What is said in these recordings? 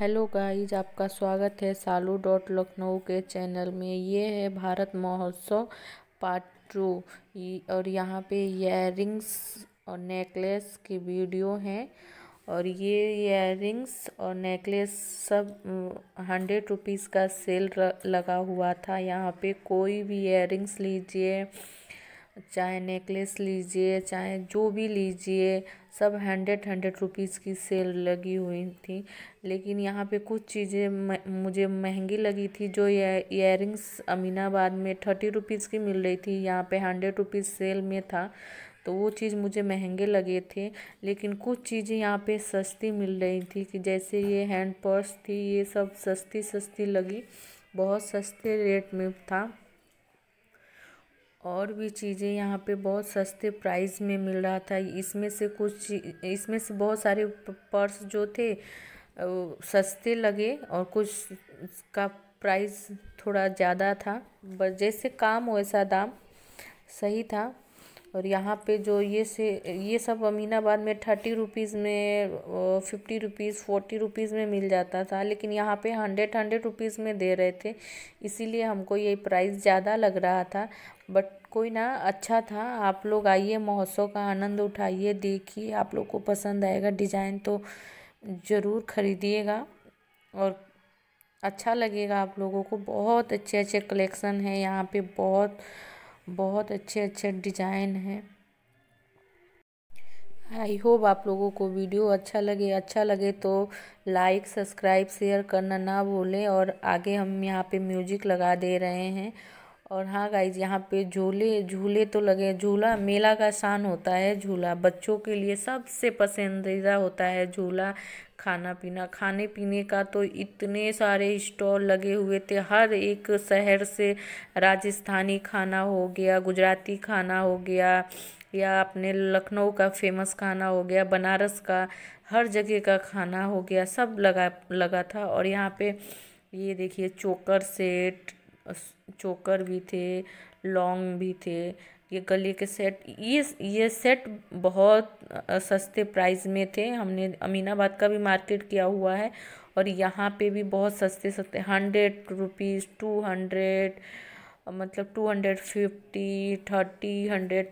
hello guys आपका स्वागत है सालू डॉट लखनऊ के चैनल में ये है भारत महोत्सव पार्ट टू और यहाँ पे इयर और नेकलेस की वीडियो हैं और ये इयर और नेकलेस सब हंड्रेड रुपीज़ का सेल लगा हुआ था यहाँ पे कोई भी इयर लीजिए चाहे नेकलेस लीजिए चाहे जो भी लीजिए सब हंड्रेड हंड्रेड रुपीज़ की सेल लगी हुई थी लेकिन यहाँ पे कुछ चीज़ें मुझे महंगी लगी थी जो इयरिंग्स अमीनाबाद में थर्टी रुपीज़ की मिल रही थी यहाँ पे हंड्रेड रुपीज़ सेल में था तो वो चीज़ मुझे महंगे लगे थे लेकिन कुछ चीज़ें यहाँ पे सस्ती मिल रही थी कि जैसे ये हैंड पर्स थी ये सब सस्ती सस्ती लगी बहुत सस्ते रेट में था और भी चीज़ें यहाँ पे बहुत सस्ते प्राइस में मिल रहा था इसमें से कुछ इसमें से बहुत सारे पर्स जो थे सस्ते लगे और कुछ का प्राइस थोड़ा ज़्यादा था जैसे काम वैसा दाम सही था और यहाँ पे जो ये से ये सब अमीनाबाद में थर्टी रुपीज़ में फिफ्टी रुपीज़ फोर्टी रुपीज़ में मिल जाता था लेकिन यहाँ पे हंड्रेड हंड्रेड रुपीज़ में दे रहे थे इसीलिए हमको ये प्राइस ज़्यादा लग रहा था बट कोई ना अच्छा था आप लोग आइए महोत्सव का आनंद उठाइए देखिए आप लोग को पसंद आएगा डिज़ाइन तो ज़रूर ख़रीदिएगा और अच्छा लगेगा आप लोगों को बहुत अच्छे अच्छे कलेक्शन है यहाँ पे बहुत बहुत अच्छे अच्छे डिजाइन हैं आई होप आप लोगों को वीडियो अच्छा लगे अच्छा लगे तो लाइक सब्सक्राइब शेयर करना ना भूलें और आगे हम यहाँ पे म्यूजिक लगा दे रहे हैं और हाँ गाइज यहाँ पे झूले झूले तो लगे झूला मेला का शान होता है झूला बच्चों के लिए सबसे पसंदीदा होता है झूला खाना पीना खाने पीने का तो इतने सारे स्टॉल लगे हुए थे हर एक शहर से राजस्थानी खाना हो गया गुजराती खाना हो गया या अपने लखनऊ का फेमस खाना हो गया बनारस का हर जगह का खाना हो गया सब लगा लगा था और यहाँ पे ये देखिए चोकर सेट चोकर भी थे लॉन्ग भी थे ये गले के सेट ये ये सेट बहुत सस्ते प्राइस में थे हमने अमीनाबाद का भी मार्केट किया हुआ है और यहाँ पे भी बहुत सस्ते सस्ते हंड्रेड रुपीज़ टू हंड्रेड मतलब two hundred fifty thirty hundred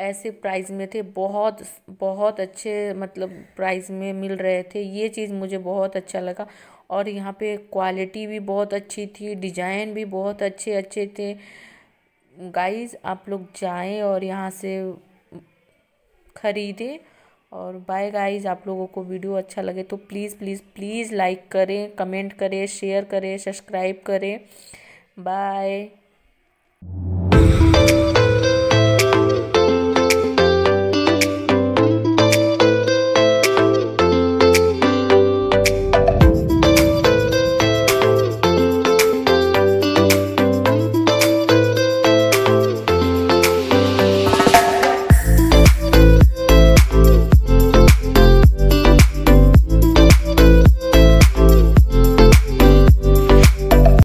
ऐसे प्राइस में थे बहुत बहुत अच्छे मतलब प्राइस में मिल रहे थे ये चीज़ मुझे बहुत अच्छा लगा और यहाँ पे क्वालिटी भी बहुत अच्छी थी डिजाइन भी बहुत अच्छे अच्छे थे गाइस आप लोग जाएं और यहाँ से ख़रीदें और बाय गाइस आप लोगों को वीडियो अच्छा लगे तो प्लीज़ प्लीज़ प्लीज़ लाइक करें कमेंट करें शेयर करें सब्सक्राइब करें बाय